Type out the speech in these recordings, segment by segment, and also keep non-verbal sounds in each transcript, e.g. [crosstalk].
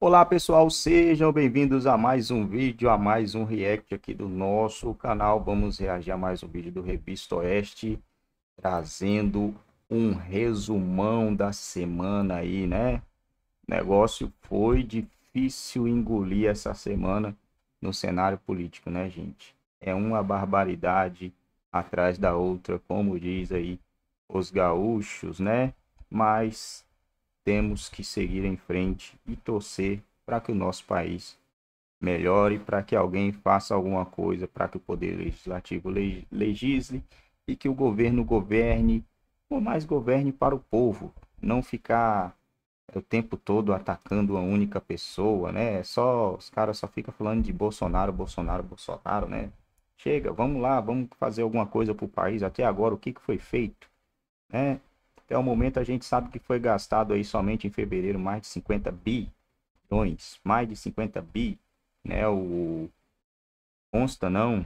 Olá pessoal, sejam bem-vindos a mais um vídeo, a mais um react aqui do nosso canal. Vamos reagir a mais um vídeo do Revista Oeste, trazendo um resumão da semana aí, né? O negócio foi difícil engolir essa semana no cenário político, né, gente? É uma barbaridade atrás da outra, como diz aí os gaúchos, né? Mas temos que seguir em frente e torcer para que o nosso país melhore, para que alguém faça alguma coisa, para que o Poder Legislativo legisle e que o governo governe, ou mais governe para o povo, não ficar o tempo todo atacando uma única pessoa, né? Só os caras só ficam falando de Bolsonaro, Bolsonaro, Bolsonaro, né? Chega, vamos lá, vamos fazer alguma coisa para o país. Até agora, o que, que foi feito, né? Até o momento a gente sabe que foi gastado aí somente em fevereiro mais de 50 bilhões, mais de 50 bi, né? O consta não.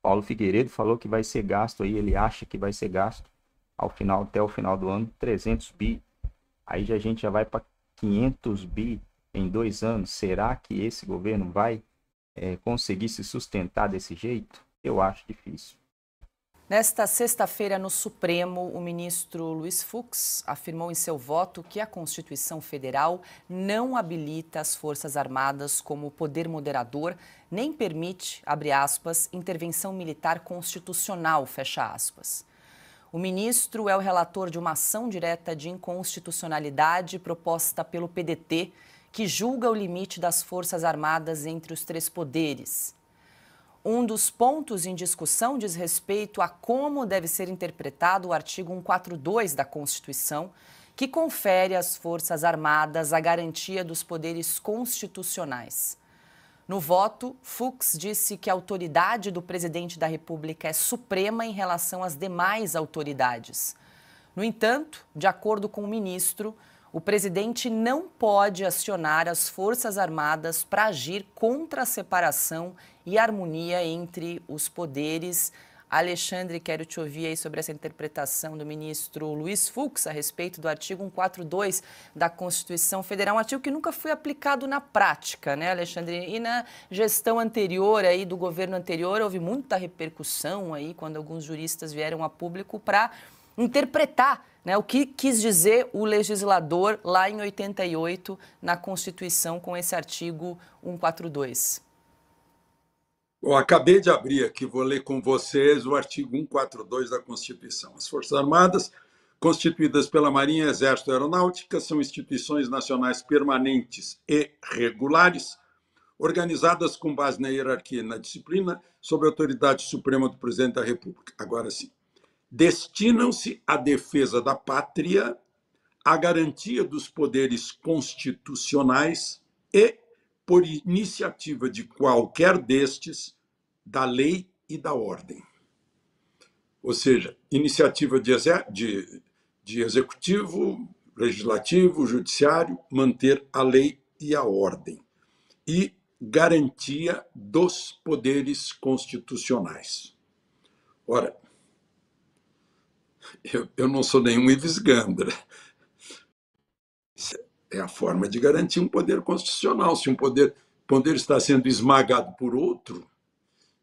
Paulo Figueiredo falou que vai ser gasto aí, ele acha que vai ser gasto ao final até o final do ano 300 bi. Aí já, a gente já vai para 500 bi em dois anos. Será que esse governo vai é, conseguir se sustentar desse jeito? Eu acho difícil. Nesta sexta-feira, no Supremo, o ministro Luiz Fux afirmou em seu voto que a Constituição Federal não habilita as Forças Armadas como poder moderador, nem permite, abre aspas, intervenção militar constitucional, fecha aspas. O ministro é o relator de uma ação direta de inconstitucionalidade proposta pelo PDT, que julga o limite das Forças Armadas entre os três poderes. Um dos pontos em discussão diz respeito a como deve ser interpretado o artigo 142 da Constituição, que confere às Forças Armadas a garantia dos poderes constitucionais. No voto, Fux disse que a autoridade do presidente da República é suprema em relação às demais autoridades. No entanto, de acordo com o ministro, o presidente não pode acionar as Forças Armadas para agir contra a separação e harmonia entre os poderes. Alexandre, quero te ouvir aí sobre essa interpretação do ministro Luiz Fux a respeito do artigo 142 da Constituição Federal, um artigo que nunca foi aplicado na prática, né, Alexandre? E na gestão anterior aí do governo anterior houve muita repercussão aí quando alguns juristas vieram a público para interpretar né, o que quis dizer o legislador lá em 88 na Constituição com esse artigo 142? Eu acabei de abrir aqui, vou ler com vocês o artigo 142 da Constituição. As Forças Armadas, constituídas pela Marinha, Exército e Aeronáutica, são instituições nacionais permanentes e regulares, organizadas com base na hierarquia e na disciplina, sob a autoridade suprema do Presidente da República. Agora sim destinam-se à defesa da pátria, à garantia dos poderes constitucionais e, por iniciativa de qualquer destes, da lei e da ordem. Ou seja, iniciativa de, de, de executivo, legislativo, judiciário, manter a lei e a ordem. E garantia dos poderes constitucionais. Ora, eu, eu não sou nenhum Ives Gandra. É a forma de garantir um poder constitucional. Se um poder, poder está sendo esmagado por outro,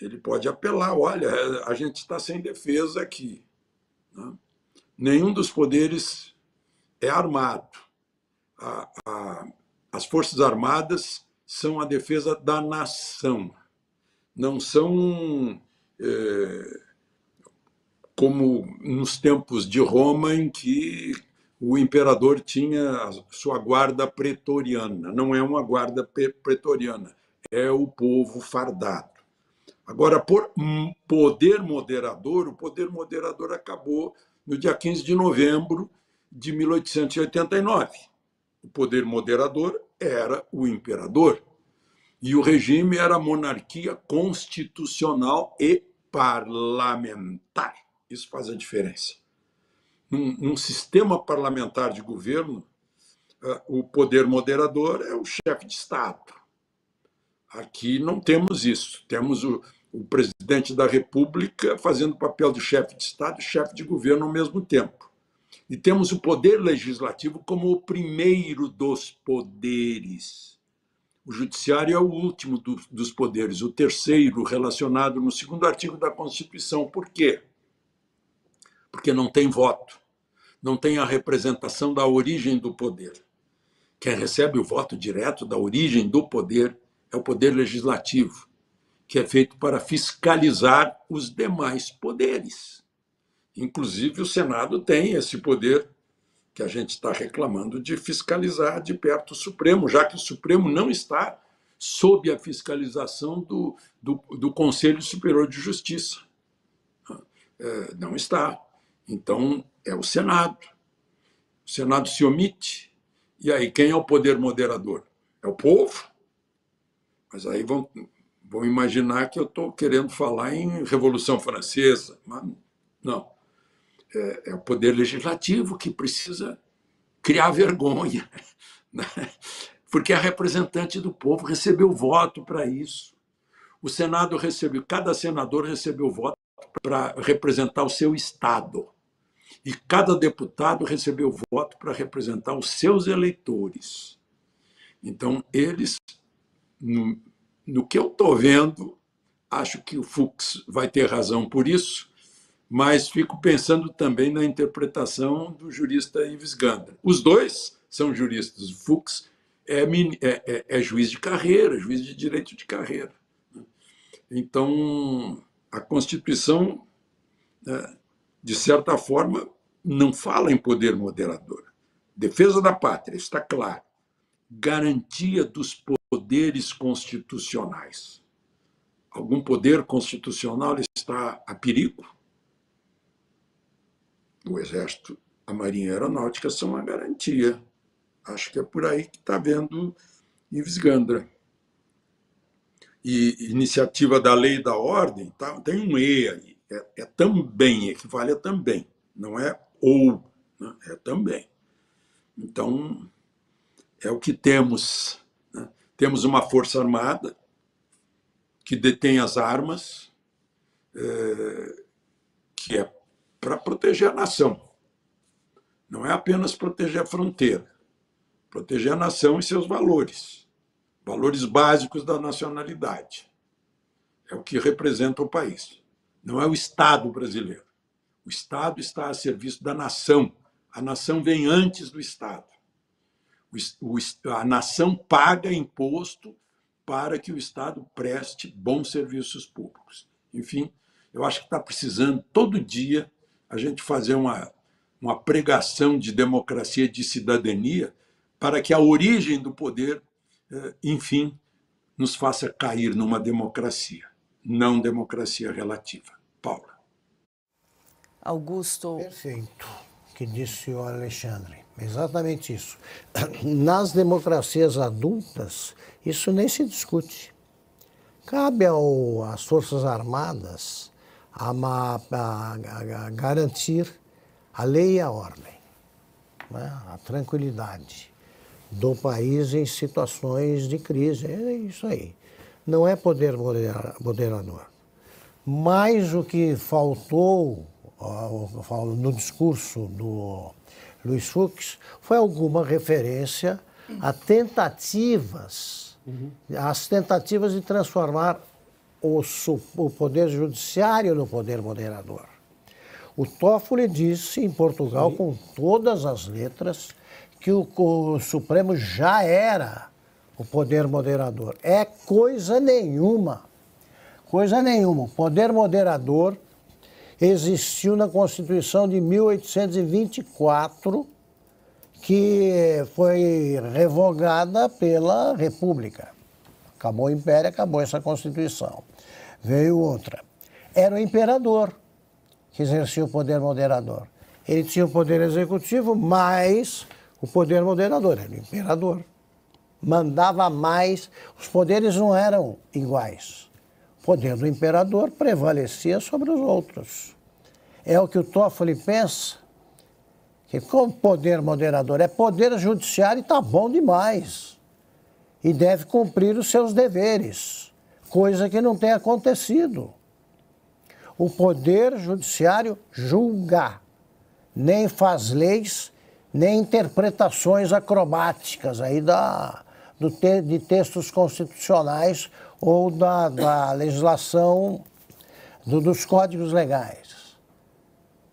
ele pode apelar: olha, a gente está sem defesa aqui. Né? Nenhum dos poderes é armado. A, a, as Forças Armadas são a defesa da nação, não são. É, como nos tempos de Roma, em que o imperador tinha sua guarda pretoriana. Não é uma guarda pretoriana, é o povo fardado. Agora, por poder moderador, o poder moderador acabou no dia 15 de novembro de 1889. O poder moderador era o imperador. E o regime era monarquia constitucional e parlamentar. Isso faz a diferença. Num, num sistema parlamentar de governo, ah, o poder moderador é o chefe de Estado. Aqui não temos isso. Temos o, o presidente da República fazendo o papel de chefe de Estado e chefe de governo ao mesmo tempo. E temos o poder legislativo como o primeiro dos poderes. O judiciário é o último do, dos poderes, o terceiro, relacionado no segundo artigo da Constituição. Por quê? porque não tem voto, não tem a representação da origem do poder. Quem recebe o voto direto da origem do poder é o poder legislativo, que é feito para fiscalizar os demais poderes. Inclusive, o Senado tem esse poder que a gente está reclamando de fiscalizar de perto o Supremo, já que o Supremo não está sob a fiscalização do, do, do Conselho Superior de Justiça. É, não está. Então, é o Senado. O Senado se omite. E aí, quem é o poder moderador? É o povo? Mas aí vão, vão imaginar que eu estou querendo falar em Revolução Francesa. Mas não. É, é o poder legislativo que precisa criar vergonha. [laughs] Né? Porque a representante do povo recebeu voto para isso. O Senado recebeu, cada senador recebeu voto para representar o seu Estado. E cada deputado recebeu voto para representar os seus eleitores. Então, eles, no, no que eu estou vendo, acho que o Fux vai ter razão por isso, mas fico pensando também na interpretação do jurista Ives Gandra. Os dois são juristas. O Fux é, é, é, é juiz de carreira, juiz de direito de carreira. Então, a Constituição né, de certa forma, não fala em poder moderador. Defesa da pátria, está claro. Garantia dos poderes constitucionais. Algum poder constitucional está a perigo? O Exército, a Marinha e a Aeronáutica são a garantia. Acho que é por aí que está vendo Ives Gandra. E iniciativa da lei e da ordem, tá, tem um E aí é, é também, equivale a também, não é ou, né? é também. Então, é o que temos. Né? Temos uma força armada que detém as armas, é, que é para proteger a nação. Não é apenas proteger a fronteira, proteger a nação e seus valores, valores básicos da nacionalidade. É o que representa o país não é o Estado brasileiro. O Estado está a serviço da nação. A nação vem antes do Estado. a nação paga imposto para que o Estado preste bons serviços públicos. Enfim, eu acho que está precisando todo dia a gente fazer uma, uma pregação de democracia de cidadania para que a origem do poder, eh, enfim, nos faça cair numa democracia não democracia relativa. Paula. Augusto. Perfeito. Que disse o Alexandre. Exatamente isso. [clears throat] Nas democracias adultas, isso nem se discute. Cabe às Forças Armadas a, a, a, a garantir a lei e a ordem, né? a tranquilidade do país em situações de crise. É isso aí não é poder moderador. Mas o que faltou no discurso do Luiz Fux foi alguma referência a tentativas, uhum. às tentativas de transformar o, o poder judiciário no poder moderador. O Toffoli disse em Portugal, Sim. com todas as letras, que o, o Supremo já era o poder moderador. É coisa nenhuma. Coisa nenhuma. O poder moderador existiu na Constituição de 1824, que foi revogada pela República. Acabou o Império, acabou essa Constituição. Veio outra. Era o imperador que exercia o poder moderador. Ele tinha o poder executivo, mas o poder moderador era o imperador mandava mais, os poderes não eram iguais. O poder do imperador prevalecia sobre os outros. É o que o Toffoli pensa, que como poder moderador é poder judiciário e está bom demais. E deve cumprir os seus deveres, coisa que não tem acontecido. O poder judiciário julga, nem faz leis, nem interpretações acrobáticas aí da, te, de textos constitucionais ou da, da legislação do, dos códigos legais.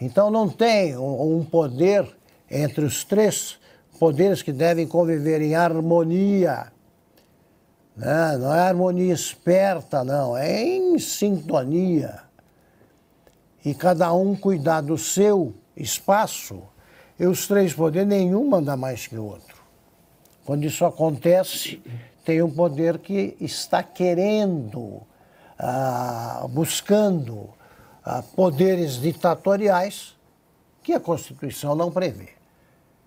Então não tem um, um poder entre os três poderes que devem conviver em harmonia. Né? Não é harmonia esperta, não, é em sintonia. E cada um cuidar do seu espaço, e os três poderes, nenhum manda mais que o outro. Quando isso acontece, tem um poder que está querendo, ah, buscando ah, poderes ditatoriais que a Constituição não prevê.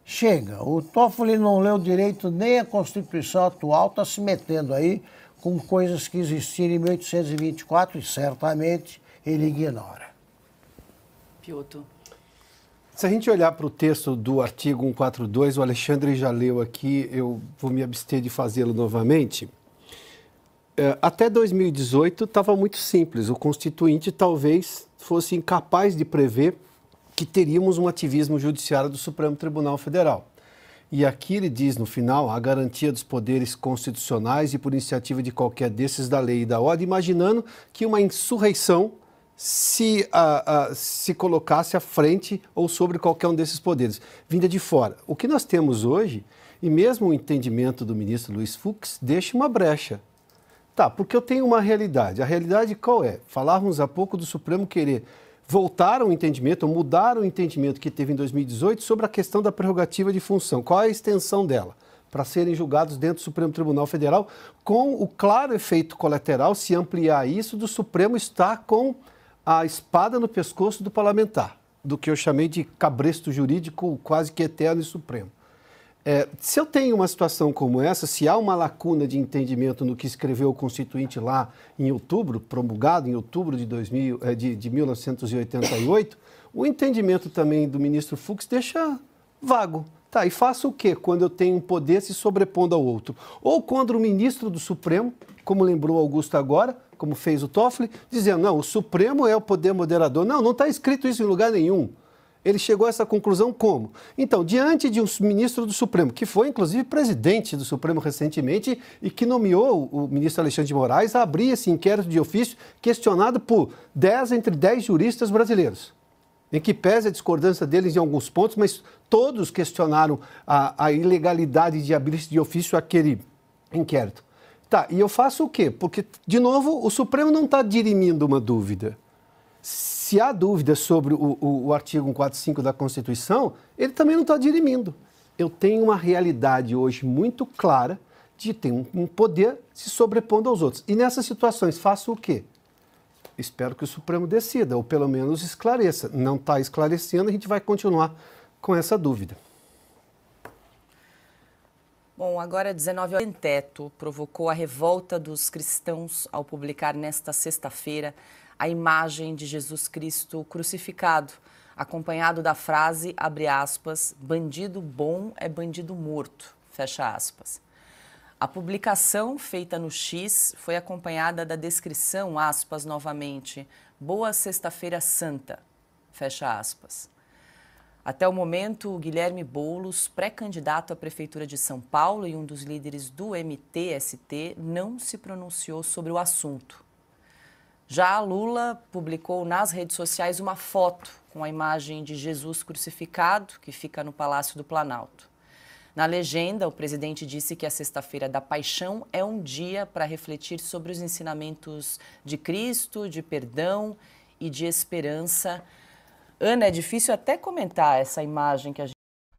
Chega, o Toffoli não leu direito nem a Constituição atual, está se metendo aí com coisas que existiram em 1824 e certamente ele ignora. Piotr. Se a gente olhar para o texto do artigo 142, o Alexandre já leu aqui, eu vou me abster de fazê-lo novamente. É, até 2018 estava muito simples. O Constituinte talvez fosse incapaz de prever que teríamos um ativismo judiciário do Supremo Tribunal Federal. E aqui ele diz no final a garantia dos poderes constitucionais e por iniciativa de qualquer desses da lei e da ordem, imaginando que uma insurreição se, se colocasse à frente ou sobre qualquer um desses poderes, vinda de fora. O que nós temos hoje, e mesmo o entendimento do ministro Luiz Fux, deixa uma brecha. Tá, porque eu tenho uma realidade. A realidade qual é? Falávamos há pouco do Supremo querer voltar ao entendimento, ou mudar o entendimento que teve em 2018 sobre a questão da prerrogativa de função. Qual é a extensão dela? para serem julgados dentro do Supremo Tribunal Federal, com o claro efeito colateral, se ampliar isso, do Supremo estar com a espada no pescoço do parlamentar, do que eu chamei de cabresto jurídico quase que eterno e supremo. É, se eu tenho uma situação como essa, se há uma lacuna de entendimento no que escreveu o Constituinte lá em outubro, promulgado em outubro de, 2000, é, de, de 1988, o entendimento também do ministro Fux deixa vago. Tá, e faço o quê quando eu tenho um poder se sobrepondo ao outro? Ou quando o ministro do Supremo, como lembrou Augusto agora, como fez o Toffoli, dizendo: não, o Supremo é o poder moderador. Não, não está escrito isso em lugar nenhum. Ele chegou a essa conclusão como? Então, diante de um ministro do Supremo, que foi inclusive presidente do Supremo recentemente e que nomeou o ministro Alexandre de Moraes a abrir esse inquérito de ofício questionado por 10 entre 10 juristas brasileiros. Em que pese a discordância deles em alguns pontos, mas todos questionaram a, a ilegalidade de abrir de ofício aquele inquérito. Tá, e eu faço o quê? Porque, de novo, o Supremo não está dirimindo uma dúvida. Se há dúvida sobre o, o, o artigo 145 da Constituição, ele também não está dirimindo. Eu tenho uma realidade hoje muito clara de ter um, um poder se sobrepondo aos outros. E nessas situações, faço o quê? Espero que o Supremo decida, ou pelo menos esclareça. Não está esclarecendo, a gente vai continuar com essa dúvida. Bom, agora 19 horas. Teto provocou a revolta dos cristãos ao publicar nesta sexta-feira a imagem de Jesus Cristo crucificado, acompanhado da frase, abre aspas, bandido bom é bandido morto, fecha aspas. A publicação feita no X foi acompanhada da descrição, aspas novamente, Boa Sexta-feira Santa, fecha aspas. Até o momento, o Guilherme Boulos, pré-candidato à Prefeitura de São Paulo e um dos líderes do MTST, não se pronunciou sobre o assunto. Já Lula publicou nas redes sociais uma foto com a imagem de Jesus crucificado, que fica no Palácio do Planalto. Na legenda, o presidente disse que a Sexta-feira da Paixão é um dia para refletir sobre os ensinamentos de Cristo, de perdão e de esperança Ana, é difícil até comentar essa imagem que a gente.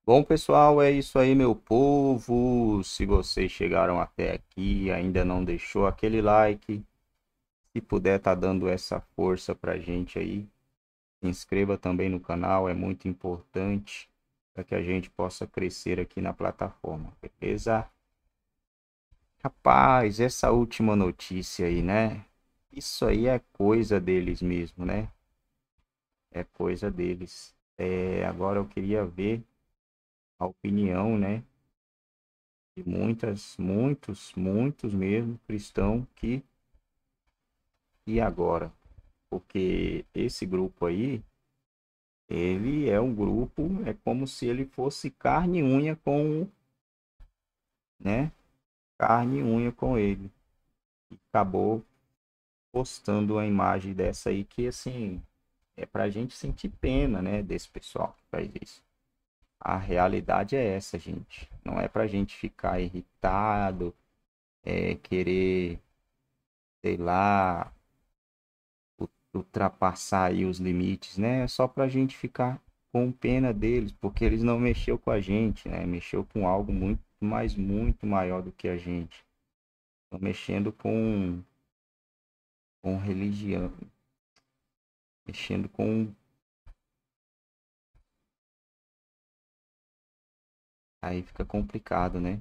Bom, pessoal, é isso aí, meu povo. Se vocês chegaram até aqui ainda não deixou aquele like, se puder tá dando essa força pra gente aí. Se inscreva também no canal, é muito importante para que a gente possa crescer aqui na plataforma, beleza? Rapaz, essa última notícia aí, né? Isso aí é coisa deles mesmo, né? é coisa deles. É, agora eu queria ver a opinião, né? De muitas, muitos, muitos mesmo cristão que e agora? Porque esse grupo aí, ele é um grupo, é como se ele fosse carne e unha com, né? Carne e unha com ele. E acabou postando a imagem dessa aí que assim é para a gente sentir pena, né, desse pessoal que faz isso. A realidade é essa, gente. Não é para a gente ficar irritado, é, querer, sei lá, ultrapassar aí os limites, né? É só para a gente ficar com pena deles, porque eles não mexeu com a gente, né? Mexeu com algo muito, mais, muito maior do que a gente. Estão mexendo com, com religião, mexendo com aí fica complicado né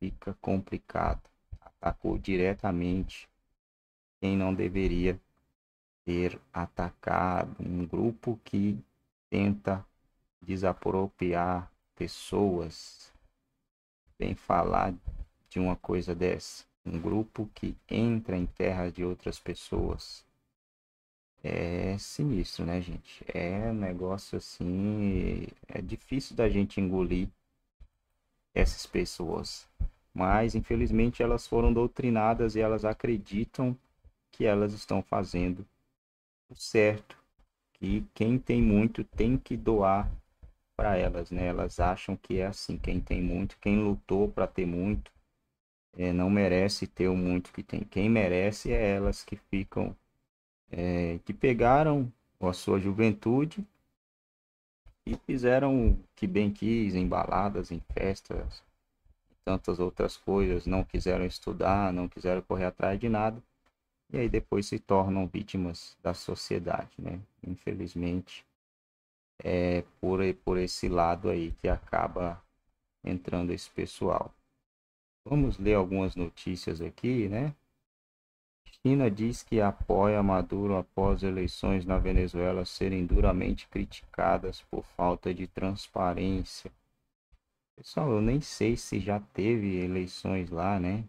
fica complicado atacou diretamente quem não deveria ter atacado um grupo que tenta desapropriar pessoas vem falar de uma coisa dessa um grupo que entra em terra de outras pessoas é sinistro, né, gente? É um negócio assim. É difícil da gente engolir essas pessoas. Mas, infelizmente, elas foram doutrinadas e elas acreditam que elas estão fazendo o certo. Que quem tem muito tem que doar para elas, né? Elas acham que é assim: quem tem muito, quem lutou para ter muito, é, não merece ter o muito que tem. Quem merece é elas que ficam é, que pegaram a sua juventude e fizeram o que bem quis em baladas, em festas, tantas outras coisas, não quiseram estudar, não quiseram correr atrás de nada, e aí depois se tornam vítimas da sociedade, né? Infelizmente, é por, por esse lado aí que acaba entrando esse pessoal. Vamos ler algumas notícias aqui, né? China diz que apoia Maduro após eleições na Venezuela serem duramente criticadas por falta de transparência. Pessoal, eu nem sei se já teve eleições lá, né?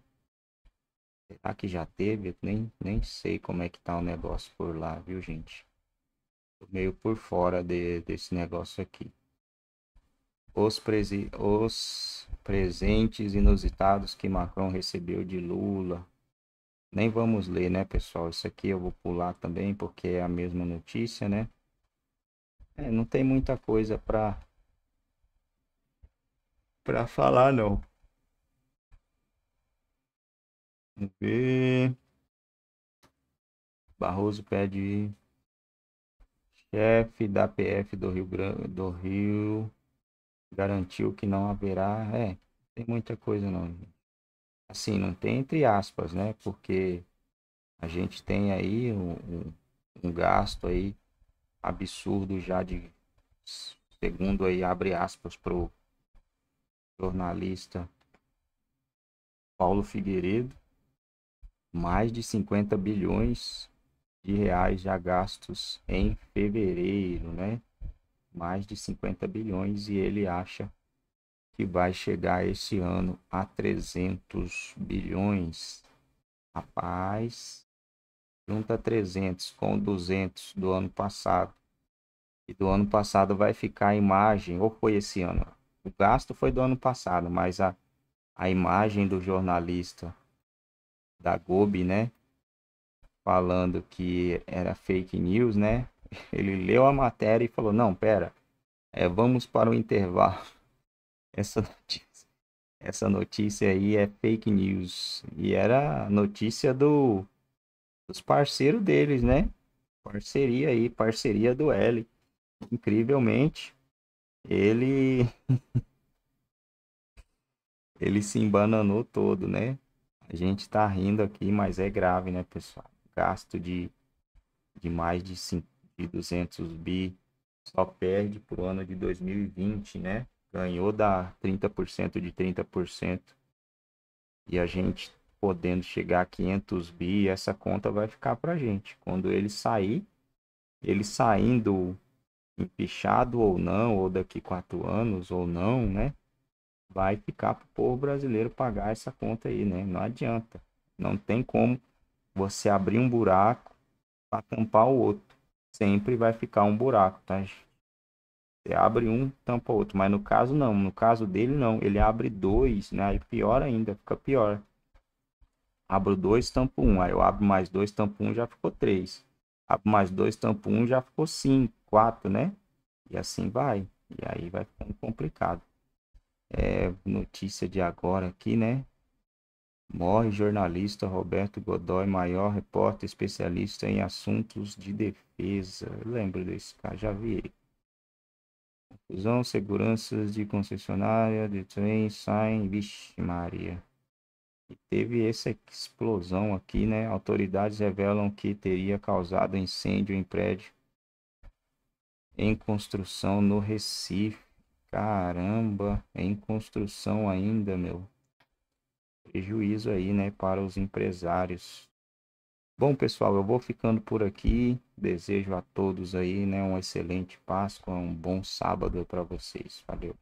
Será que já teve? Eu nem, nem sei como é que tá o negócio por lá, viu, gente? Tô meio por fora de, desse negócio aqui. Os, presi os presentes inusitados que Macron recebeu de Lula nem vamos ler, né, pessoal? Isso aqui eu vou pular também porque é a mesma notícia, né? É, não tem muita coisa para para falar não. Vamos ver. Barroso pede chefe da PF do Rio Grande do Rio garantiu que não haverá, é, tem muita coisa não assim, não tem entre aspas, né? Porque a gente tem aí um, um, um gasto aí absurdo já de segundo aí abre aspas pro jornalista Paulo Figueiredo, mais de 50 bilhões de reais já gastos em fevereiro, né? Mais de 50 bilhões e ele acha que vai chegar esse ano a 300 bilhões. Rapaz, junta 300 com 200 do ano passado. E do ano passado vai ficar a imagem, ou foi esse ano? O gasto foi do ano passado, mas a, a imagem do jornalista da Gobi, né? Falando que era fake news, né? [laughs] Ele leu a matéria e falou: não, pera, é, vamos para o intervalo essa [laughs] notícia, essa notícia aí é fake news. E era notícia do, dos parceiros deles, né? Parceria aí, parceria do L. Incrivelmente, ele. [laughs] ele se embananou todo, né? A gente tá rindo aqui, mas é grave, né, pessoal? Gasto de, de mais de, de 200 bi só perde pro ano de 2020, né? ganhou da 30% de 30%. E a gente podendo chegar a 500 bi, essa conta vai ficar para a gente. Quando ele sair, ele saindo empichado ou não, ou daqui quatro anos ou não, né? Vai ficar para o povo brasileiro pagar essa conta aí, né? Não adianta. Não tem como você abrir um buraco para tampar o outro. Sempre vai ficar um buraco, tá? Você abre um, tampa outro. Mas no caso, não. No caso dele, não. Ele abre dois, né? Aí pior ainda, fica pior. Abro dois, tampo um. Aí eu abro mais dois, tampo um, já ficou três. Abro mais dois, tampo um, já ficou cinco, quatro, né? E assim vai. E aí vai ficando complicado. É, notícia de agora aqui, né? Morre jornalista Roberto Godoy, maior repórter especialista em assuntos de defesa. Eu lembro desse cara, já vi ele. Fusão, seguranças de concessionária, de trem, saem, vixe Maria. E teve essa explosão aqui, né? Autoridades revelam que teria causado incêndio em prédio em construção no Recife. Caramba, em construção ainda, meu. Prejuízo aí, né, para os empresários. Bom, pessoal, eu vou ficando por aqui. Desejo a todos aí, né, um excelente Páscoa, um bom sábado para vocês. Valeu.